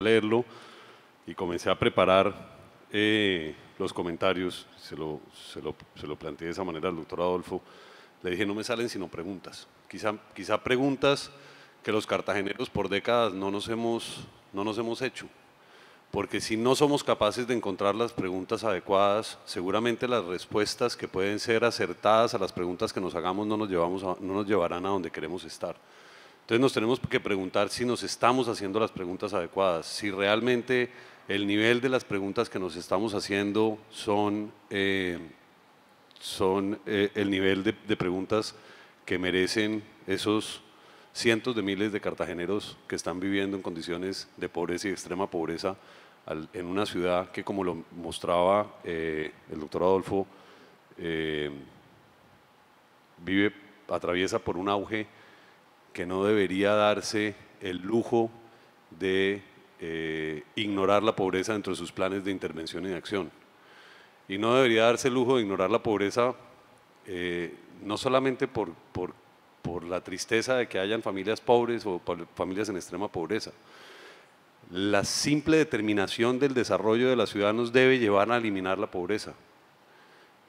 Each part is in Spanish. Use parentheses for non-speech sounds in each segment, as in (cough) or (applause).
leerlo y comencé a preparar eh, los comentarios, se lo, se, lo, se lo, planteé de esa manera al doctor Adolfo, le dije no me salen sino preguntas, quizá, preguntas que los cartageneros por décadas no nos, hemos, no nos hemos hecho, porque si no somos capaces de encontrar las preguntas adecuadas, seguramente las respuestas que pueden ser acertadas a las preguntas que nos hagamos no nos, llevamos no nos llevarán a donde queremos estar. Entonces nos tenemos que preguntar si nos estamos haciendo las preguntas adecuadas, si realmente el nivel de las preguntas que nos estamos haciendo son, eh, son eh, el nivel de, preguntas que merecen esos cientos de miles de cartageneros que están viviendo en condiciones de pobreza y extrema pobreza en una ciudad que, como lo mostraba eh, el doctor Adolfo, vive, atraviesa por un auge que no debería darse el lujo de eh, ignorar la pobreza dentro de sus planes de intervención y de acción. Y no debería darse el lujo de ignorar la pobreza eh, no solamente por, por, la tristeza de que hayan familias pobres o familias en extrema pobreza. La simple determinación del desarrollo de la ciudad nos debe llevar a eliminar la pobreza.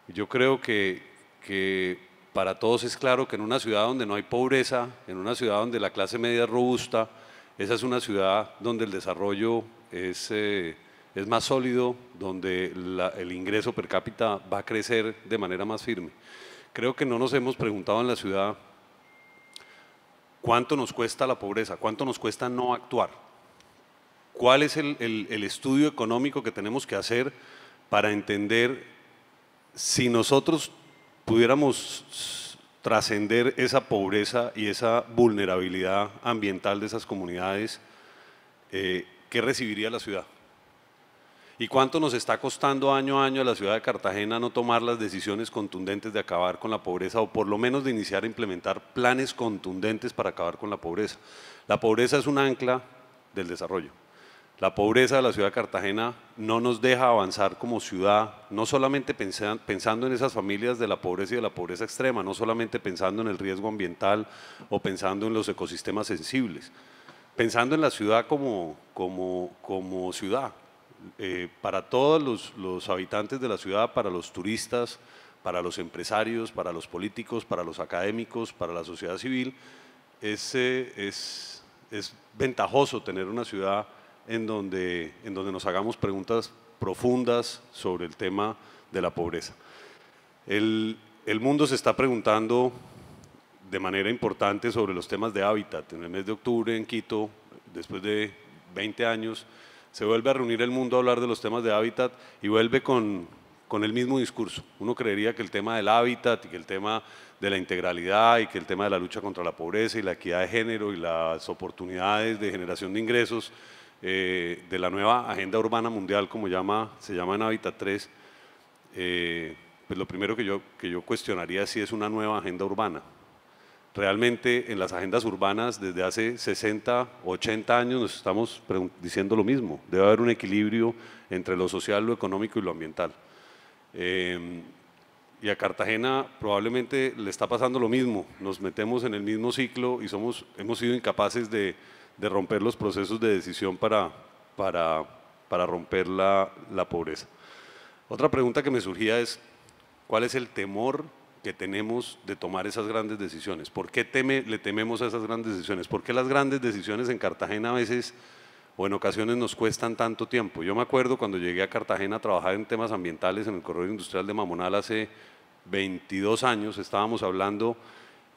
Yo creo que, que para todos es claro que en una ciudad donde no hay pobreza, en una ciudad donde la clase media es robusta, esa es una ciudad donde el desarrollo es, eh, es más sólido, donde el ingreso per cápita va a crecer de manera más firme. Creo que no nos hemos preguntado en la ciudad cuánto nos cuesta la pobreza, cuánto nos cuesta no actuar, cuál es el estudio económico que tenemos que hacer para entender si nosotros pudiéramos trascender esa pobreza y esa vulnerabilidad ambiental de esas comunidades, eh, ¿qué recibiría la ciudad? ¿Y cuánto nos está costando año a año a la ciudad de Cartagena no tomar las decisiones contundentes de acabar con la pobreza o por lo menos de iniciar a implementar planes contundentes para acabar con la pobreza? La pobreza es un ancla del desarrollo. La pobreza de la ciudad de Cartagena no nos deja avanzar como ciudad, no solamente pensando en esas familias de la pobreza y de la pobreza extrema, no solamente pensando en el riesgo ambiental o pensando en los ecosistemas sensibles, pensando en la ciudad como, ciudad, eh, para todos los, habitantes de la ciudad, para los turistas, para los empresarios, para los políticos, para los académicos, para la sociedad civil, es eh, ventajoso tener una ciudad en donde, en donde nos hagamos preguntas profundas sobre el tema de la pobreza. El, el mundo se está preguntando de manera importante sobre los temas de hábitat. En el mes de octubre en Quito, después de 20 años, se vuelve a reunir el mundo a hablar de los temas de hábitat y vuelve con, con el mismo discurso. Uno creería que el tema del hábitat y que el tema de la integralidad y que el tema de la lucha contra la pobreza y la equidad de género y las oportunidades de generación de ingresos eh, de la nueva Agenda Urbana Mundial, como llama, se llama en Habitat 3, eh, pues lo primero que yo, que yo cuestionaría es si es una nueva agenda urbana. Realmente en las agendas urbanas desde hace 60, 80 años nos estamos diciendo lo mismo. Debe haber un equilibrio entre lo social, lo económico y lo ambiental. Eh, y a Cartagena probablemente le está pasando lo mismo. Nos metemos en el mismo ciclo y somos, hemos sido incapaces de, de romper los procesos de decisión para, para, para romper la, pobreza. Otra pregunta que me surgía es, ¿cuál es el temor que tenemos de tomar esas grandes decisiones? ¿Por qué teme, le tememos a esas grandes decisiones? ¿Por qué las grandes decisiones en Cartagena a veces o en ocasiones nos cuestan tanto tiempo? Yo me acuerdo cuando llegué a Cartagena a trabajar en temas ambientales en el corredor industrial de Mamonal hace 22 años, estábamos hablando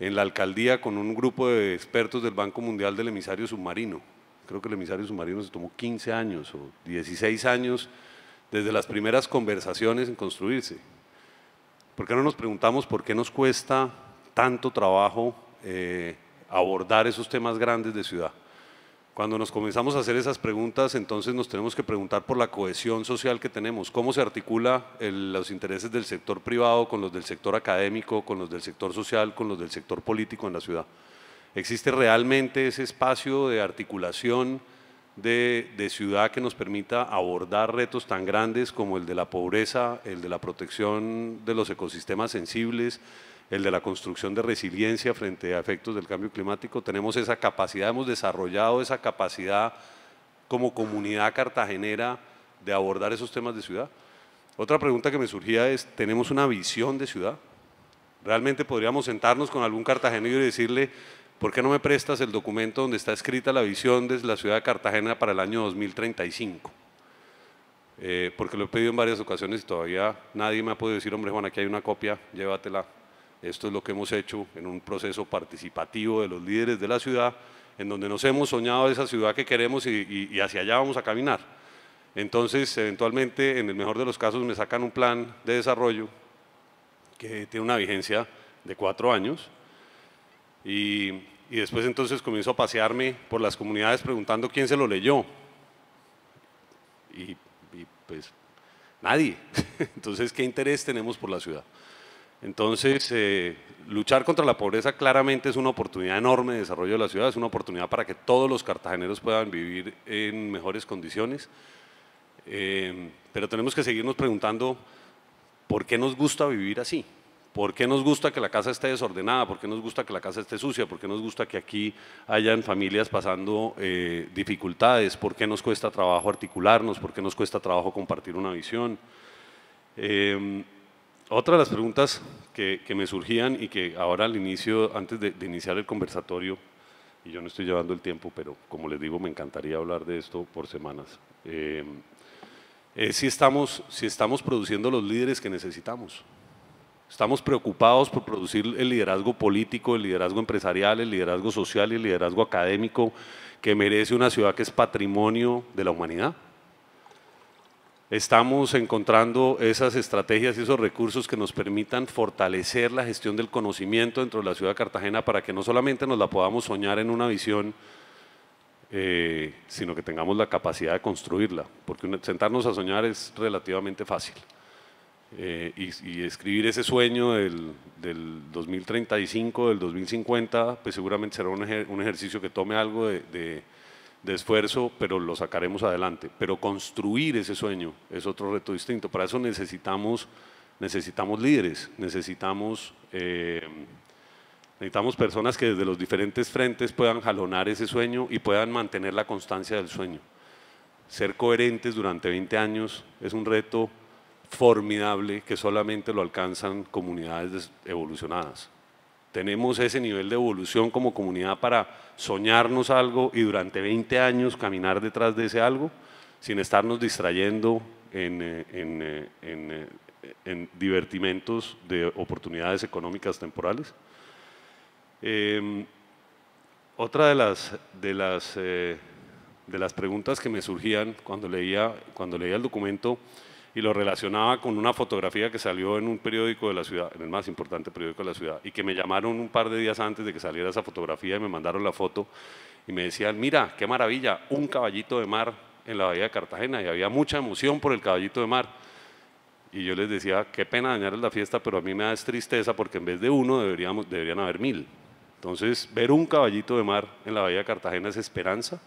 en la alcaldía con un grupo de expertos del Banco Mundial del emisario submarino. Creo que el emisario submarino se tomó 15 años o 16 años desde las primeras conversaciones en construirse. ¿Por qué no nos preguntamos por qué nos cuesta tanto trabajo eh, abordar esos temas grandes de ciudad? Cuando nos comenzamos a hacer esas preguntas, entonces nos tenemos que preguntar por la cohesión social que tenemos, cómo se articula los intereses del sector privado con los del sector académico, con los del sector social, con los del sector político en la ciudad. ¿Existe realmente ese espacio de articulación de ciudad que nos permita abordar retos tan grandes como el de la pobreza, el de la protección de los ecosistemas sensibles, el de la construcción de resiliencia frente a efectos del cambio climático. Tenemos esa capacidad, hemos desarrollado esa capacidad como comunidad cartagenera de abordar esos temas de ciudad. Otra pregunta que me surgía es, ¿tenemos una visión de ciudad? ¿Realmente podríamos sentarnos con algún cartagenero y decirle, ¿por qué no me prestas el documento donde está escrita la visión de la ciudad de Cartagena para el año 2035? Eh, porque lo he pedido en varias ocasiones y todavía nadie me ha podido decir, hombre Juan, aquí hay una copia, llévatela, esto es lo que hemos hecho en un proceso participativo de los líderes de la ciudad, en donde nos hemos soñado esa ciudad que queremos y, hacia allá vamos a caminar. Entonces, eventualmente, en el mejor de los casos, me sacan un plan de desarrollo que tiene una vigencia de cuatro años y, después entonces comienzo a pasearme por las comunidades preguntando quién se lo leyó. y, pues nadie. (laughs) Entonces, ¿qué interés tenemos por la ciudad? Entonces, eh, luchar contra la pobreza claramente es una oportunidad enorme de desarrollo de la ciudad, es una oportunidad para que todos los cartageneros puedan vivir en mejores condiciones. Eh, pero tenemos que seguirnos preguntando por qué nos gusta vivir así, por qué nos gusta que la casa esté desordenada, por qué nos gusta que la casa esté sucia, por qué nos gusta que aquí hayan familias pasando eh, dificultades, por qué nos cuesta trabajo articularnos, por qué nos cuesta trabajo compartir una visión. Otra de las preguntas que, me surgían y que ahora al inicio, antes de, iniciar el conversatorio, y yo no estoy llevando el tiempo, pero como les digo, me encantaría hablar de esto por semanas, eh, es si estamos, si estamos produciendo los líderes que necesitamos. Estamos preocupados por producir el liderazgo político, el liderazgo empresarial, el liderazgo social y el liderazgo académico que merece una ciudad que es patrimonio de la humanidad estamos encontrando esas estrategias y esos recursos que nos permitan fortalecer la gestión del conocimiento dentro de la ciudad de Cartagena para que no solamente nos la podamos soñar en una visión, eh, sino que tengamos la capacidad de construirla, porque sentarnos a soñar es relativamente fácil. Eh, y, escribir ese sueño del, 2035, del 2050, pues seguramente será un, ejercicio que tome algo de de esfuerzo, pero lo sacaremos adelante. Pero construir ese sueño es otro reto distinto. Para eso necesitamos, necesitamos líderes, necesitamos, eh, necesitamos personas que desde los diferentes frentes puedan jalonar ese sueño y puedan mantener la constancia del sueño. Ser coherentes durante 20 años es un reto formidable que solamente lo alcanzan comunidades evolucionadas tenemos ese nivel de evolución como comunidad para soñarnos algo y durante 20 años caminar detrás de ese algo sin estarnos distrayendo en, eh, eh, eh, en, divertimentos de oportunidades económicas temporales. Em, otra de las, de, las, de las preguntas que me surgían cuando leía, cuando leía el documento y lo relacionaba con una fotografía que salió en un periódico de la ciudad, en el más importante periódico de la ciudad, y que me llamaron un par de días antes de que saliera esa fotografía y me mandaron la foto y me decían, mira, qué maravilla, un caballito de mar en la bahía de Cartagena y había mucha emoción por el caballito de mar. Y yo les decía, qué pena dañarles la fiesta, pero a mí me da tristeza porque en vez de uno deberían haber mil. Entonces, ver un caballito de mar en la bahía de Cartagena es esperanza,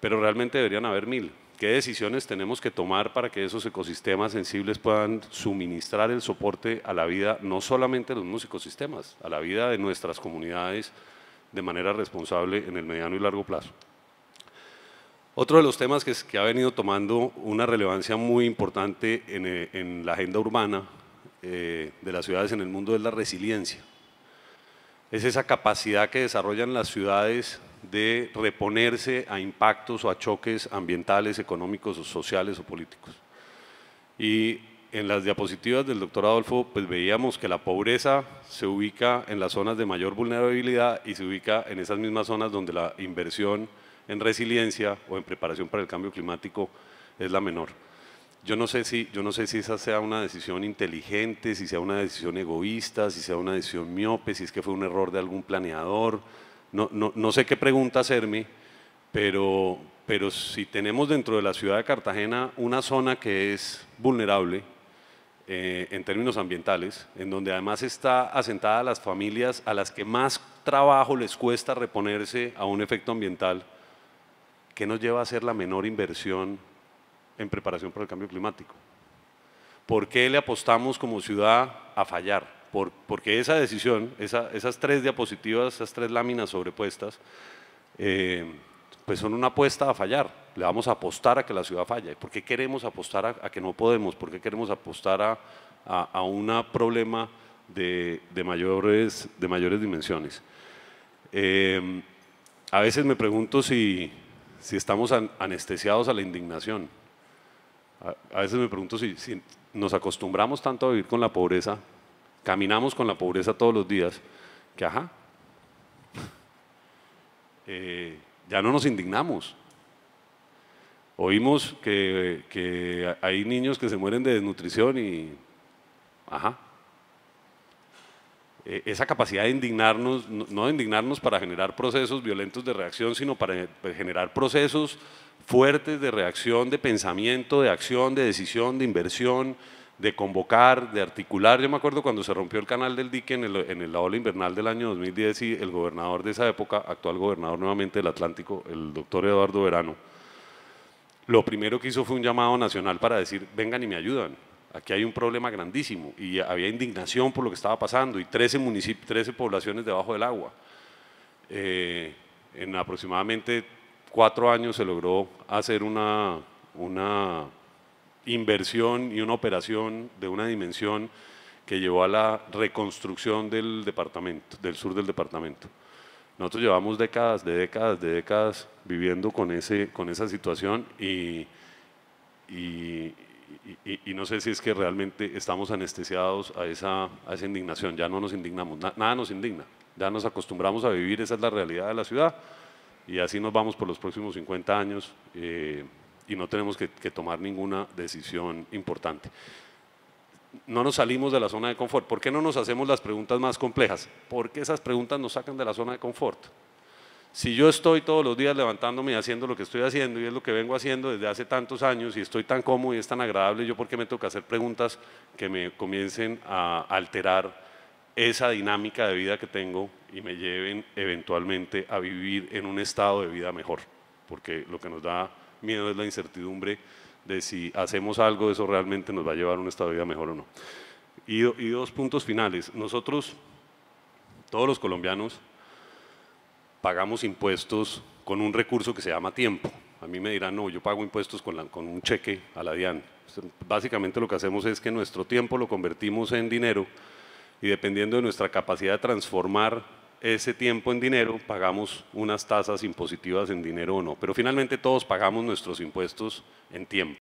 pero realmente deberían haber mil qué decisiones tenemos que tomar para que esos ecosistemas sensibles puedan suministrar el soporte a la vida, no solamente de los ecosistemas, a la vida de nuestras comunidades de manera responsable en el mediano y largo plazo. Otro de los temas que, ha venido tomando una relevancia muy importante en, eh, la agenda urbana eh, de las ciudades en el mundo es la resiliencia. Es esa capacidad que desarrollan las ciudades de reponerse a impactos o a choques ambientales, económicos, sociales o políticos. Y en las diapositivas del doctor Adolfo, pues veíamos que la pobreza se ubica en las zonas de mayor vulnerabilidad y se ubica en esas mismas zonas donde la inversión en resiliencia o en preparación para el cambio climático es la menor. Yo no sé si, yo no sé si esa sea una decisión inteligente, si sea una decisión egoísta, si sea una decisión miope, si es que fue un error de algún planeador, no, sé qué pregunta hacerme, pero, si tenemos dentro de la ciudad de Cartagena una zona que es vulnerable eh, en términos ambientales, en donde además está asentada las familias a las que más trabajo les cuesta reponerse a un efecto ambiental, ¿qué nos lleva a hacer la menor inversión en preparación para el cambio climático? ¿Por qué le apostamos como ciudad a fallar? porque esa decisión, esas tres diapositivas, esas tres láminas sobrepuestas, eh, pues son una apuesta a fallar. Le vamos a apostar a que la ciudad falle. ¿Por qué queremos apostar a, que no podemos? ¿Por qué queremos apostar a, un problema de, mayores, de mayores dimensiones? Eh, a veces me pregunto si, si estamos anestesiados a la indignación. A, veces me pregunto si nos acostumbramos tanto a vivir con la pobreza caminamos con la pobreza todos los días, que ajá, eh, ya no nos indignamos. Oímos que, que hay niños que se mueren de desnutrición y, ajá, e, esa capacidad de indignarnos, no de indignarnos para generar procesos violentos de reacción, sino para generar procesos fuertes de reacción, de pensamiento, de acción, de decisión, de inversión, de convocar, de articular. Yo me acuerdo cuando se rompió el canal del dique en, el, la ola invernal del año 2010 y el gobernador de esa época, actual gobernador nuevamente del Atlántico, el doctor Eduardo Verano, lo primero que hizo fue un llamado nacional para decir, vengan y me ayudan, aquí hay un problema grandísimo y había indignación por lo que estaba pasando y 13, 13 poblaciones debajo del agua. Eh, en aproximadamente cuatro años se logró hacer una, una inversión y una operación de una dimensión que llevó a la reconstrucción del departamento, del sur del departamento. Nosotros llevamos décadas, de décadas, de décadas viviendo con, ese, con esa situación y, no sé si es que realmente estamos anestesiados a esa, esa indignación, ya no nos indignamos, nada nos indigna, ya nos acostumbramos a vivir, esa es la realidad de la ciudad y así nos vamos por los próximos 50 años. Eh, y no tenemos que, tomar ninguna decisión importante no nos salimos de la zona de confort. ¿Por qué no nos hacemos las preguntas más complejas? Porque esas preguntas nos sacan de la zona de confort. Si yo estoy todos los días levantándome y haciendo lo que estoy haciendo y es lo que vengo haciendo desde hace tantos años y estoy tan cómodo y es tan agradable, yo por qué me toca hacer preguntas que me comiencen a alterar esa dinámica de vida que tengo y me lleven eventualmente a vivir en un estado de vida mejor, porque lo que nos da miedo es la incertidumbre de si hacemos algo, eso realmente nos va a llevar a un estado de vida mejor o no. Y, dos puntos finales. Nosotros, todos los colombianos, pagamos impuestos con un recurso que se llama tiempo. A mí me dirán, no, yo pago impuestos con, con un cheque a la DIAN. Pues, básicamente lo que hacemos es que nuestro tiempo lo convertimos en dinero y dependiendo de nuestra capacidad de transformar ese tiempo en dinero, pagamos unas tasas impositivas en dinero o no. Pero finalmente todos pagamos nuestros impuestos en tiempo.